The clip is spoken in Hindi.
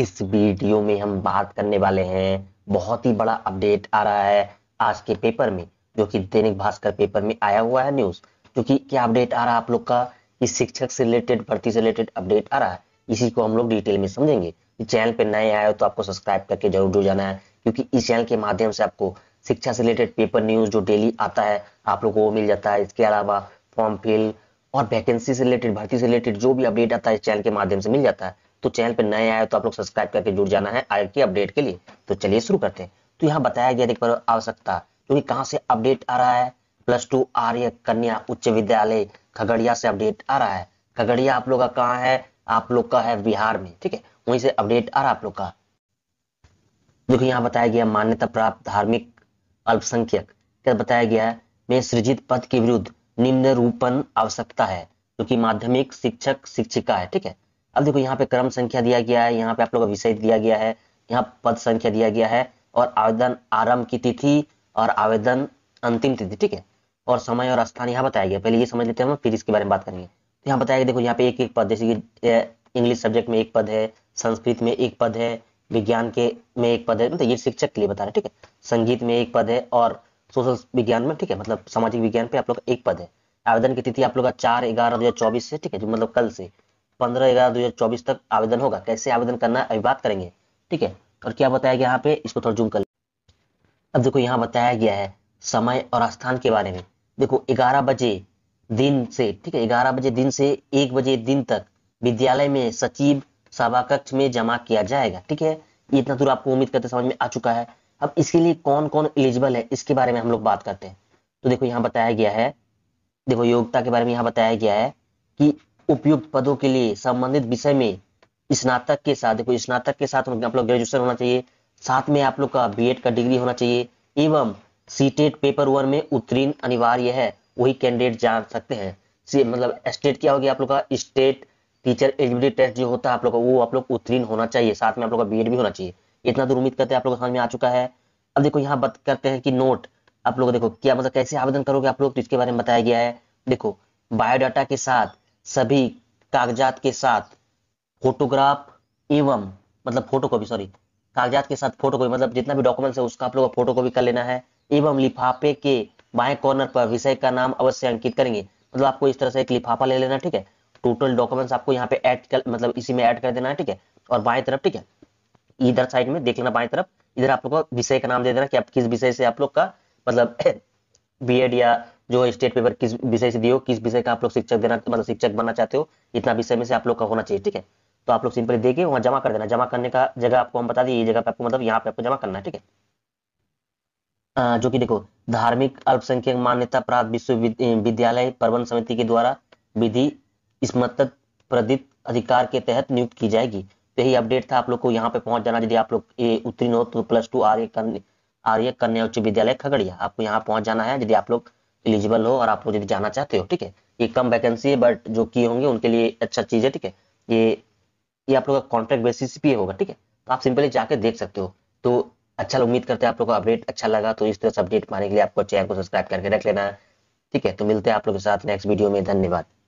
इस वीडियो में हम बात करने वाले हैं बहुत ही बड़ा अपडेट आ रहा है आज के पेपर में जो कि दैनिक भास्कर पेपर में आया हुआ है न्यूज जो कि क्या अपडेट आ रहा है आप लोग का इस शिक्षक से रिलेटेड भर्ती से रिलेटेड अपडेट आ रहा है इसी को हम लोग डिटेल में समझेंगे चैनल पर नए आए हो तो आपको सब्सक्राइब करके जरूर जुड़ जाना है क्योंकि इस चैनल के माध्यम से आपको शिक्षा से रिलेटेड पेपर न्यूज जो डेली आता है आप लोग को वो मिल जाता है इसके अलावा फॉर्म फिल और वैकेंसी से रिलेटेड भर्ती से रिलेटेड जो भी अपडेट आता है इस चैनल के माध्यम से मिल जाता है तो चैनल पर नए आए तो आप लोग सब्सक्राइब करके जुड़ जाना है आगे की अपडेट के लिए तो चलिए शुरू करते हैं तो यहाँ बताया गया देख पर आवश्यकता क्योंकि कहाँ से अपडेट आ रहा है प्लस टू आर्य कन्या उच्च विद्यालय खगड़िया से अपडेट आ रहा है खगड़िया आप लोग का कहाँ है आप लोग का है बिहार में ठीक है वहीं से अपडेट आ रहा है आप लोग का देखो यहाँ बताया गया मान्यता प्राप्त धार्मिक अल्पसंख्यक क्या बताया गया है में सृजित पद के विरुद्ध निम्न रूपन आवश्यकता है क्योंकि माध्यमिक शिक्षक शिक्षिका है ठीक है अब देखो यहाँ पे क्रम संख्या दिया गया है यहाँ पे आप लोग का विषय दिया गया है यहाँ पद संख्या दिया गया है और आवेदन आरंभ की तिथि और आवेदन अंतिम तिथि ठीक है और समय और स्थान यहाँ बताया गया पहले ये समझ लेते हैं फिर इसके बारे में बात करेंगे तो यहाँ बताया गया देखो यहाँ पे एक एक पद जैसे कि इंग्लिश सब्जेक्ट में एक पद है संस्कृत में एक पद है विज्ञान के में एक पद है मतलब ये शिक्षक के लिए बता रहे ठीक है संगीत में एक पद है और सोशल विज्ञान में ठीक है मतलब सामाजिक विज्ञान पे आप लोग एक पद है आवेदन की तिथि आप लोग का चार ग्यारह दो हजार चौबीस से ठीक है जो मतलब कल से पंद्रह ग्यारह दो हजार चौबीस तक आवेदन होगा कैसे आवेदन करना है अभी बात करेंगे ठीक है और क्या बताया गया यहाँ पे इसको थोड़ा जूम कर अब देखो यहाँ बताया गया है समय और स्थान के बारे में देखो ग्यारह बजे दिन से ठीक है ग्यारह बजे दिन से एक बजे दिन तक विद्यालय में सचिव सभा कक्ष में जमा किया जाएगा ठीक है ये इतना दूर आपको उम्मीद करते समझ में आ चुका है अब इसके लिए कौन कौन एलिजिबल है इसके बारे में हम लोग बात करते हैं तो देखो यहाँ बताया गया है देखो योग्यता के बारे में यहाँ बताया गया है कि उपयुक्त पदों के लिए संबंधित विषय में स्नातक के साथ देखो स्नातक के साथ आप लोग ग्रेजुएशन होना चाहिए साथ में आप लोग का बीएड का डिग्री होना चाहिए एवं सीटेट पेपर वन में उत्तीर्ण अनिवार्य है वही कैंडिडेट जान सकते हैं मतलब स्टेट क्या होगी आप लोग का स्टेट टीचर एलिजिबिलिटी टेस्ट जो होता है आप लोग का वो आप लोग उत्तीर्ण होना चाहिए साथ में आप लोग का बीएड भी होना चाहिए इतना दूर उम्मीद करते हैं आप लोग समझ में आ चुका है अब देखो यहाँ बात करते हैं कि नोट आप लोग देखो क्या मतलब कैसे आवेदन करोगे आप लोग तो इसके बारे में बताया गया है देखो बायोडाटा के साथ सभी कागजात के साथ फोटोग्राफ एवं मतलब फोटो कॉपी सॉरी कागजात के साथ फोटो कॉपी मतलब जितना भी डॉक्यूमेंट है उसका आप लोग फोटो कॉपी कर लेना है एवं लिफाफे के बाएं कॉर्नर पर विषय का नाम अवश्य अंकित करेंगे मतलब आपको इस तरह से एक लिफाफा ले लेना ठीक है टोटल डॉक्यूमेंट्स आपको यहाँ पे ऐड कर मतलब इसी में ऐड कर देना है ठीक है और बाएं तरफ ठीक है इधर साइड में देख लेना बाएं तरफ इधर आप लोग को विषय का नाम दे देना कि आप किस विषय से आप लोग का मतलब बी या जो स्टेट पेपर किस विषय से दियो किस विषय का आप लोग शिक्षक देना मतलब शिक्षक बनना चाहते हो इतना विषय में से आप लोग का होना चाहिए ठीक है तो आप लोग सिंपली देखिए वहाँ जमा कर देना जमा करने का जगह आपको हम बता दिए ये जगह पे आपको मतलब यहाँ पे आपको जमा करना है ठीक है जो कि देखो धार्मिक अल्पसंख्यक मान्यता प्राप्त विश्वविद्यालय प्रबंध समिति के द्वारा विधि स्मत प्रदित अधिकार के तहत नियुक्त की जाएगी तो यही अपडेट था आप लोग को यहाँ पे पहुंच जाना यदि आप लोग ये उत्तीर्ण हो तो प्लस टू आर्य आर्य कन्या उच्च विद्यालय खगड़िया आपको यहाँ पहुंच जाना है यदि आप लोग एलिजिबल हो और आप लोग यदि जाना चाहते हो ठीक है ये कम वैकेंसी है बट जो किए होंगे उनके लिए अच्छा चीज है ठीक है ये ये आप लोग का कॉन्ट्रैक्ट बेसिस पे होगा ठीक है तो आप सिंपली जाके देख सकते हो तो अच्छा उम्मीद करते हैं आप लोग का अपडेट अच्छा लगा तो इस तरह से अपडेट पाने के लिए आपको चैनल को सब्सक्राइब करके रख लेना ठीक है तो मिलते हैं आप लोग के साथ नेक्स्ट वीडियो में धन्यवाद